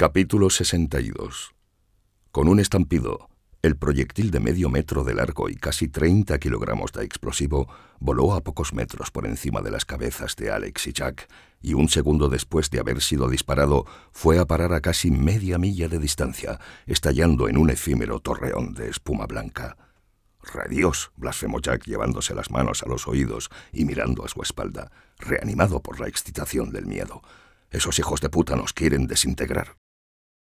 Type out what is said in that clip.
Capítulo 62. Con un estampido, el proyectil de medio metro de largo y casi 30 kilogramos de explosivo voló a pocos metros por encima de las cabezas de Alex y Jack, y un segundo después de haber sido disparado fue a parar a casi media milla de distancia, estallando en un efímero torreón de espuma blanca. —¡Radios! blasfemó Jack llevándose las manos a los oídos y mirando a su espalda, reanimado por la excitación del miedo. Esos hijos de puta nos quieren desintegrar.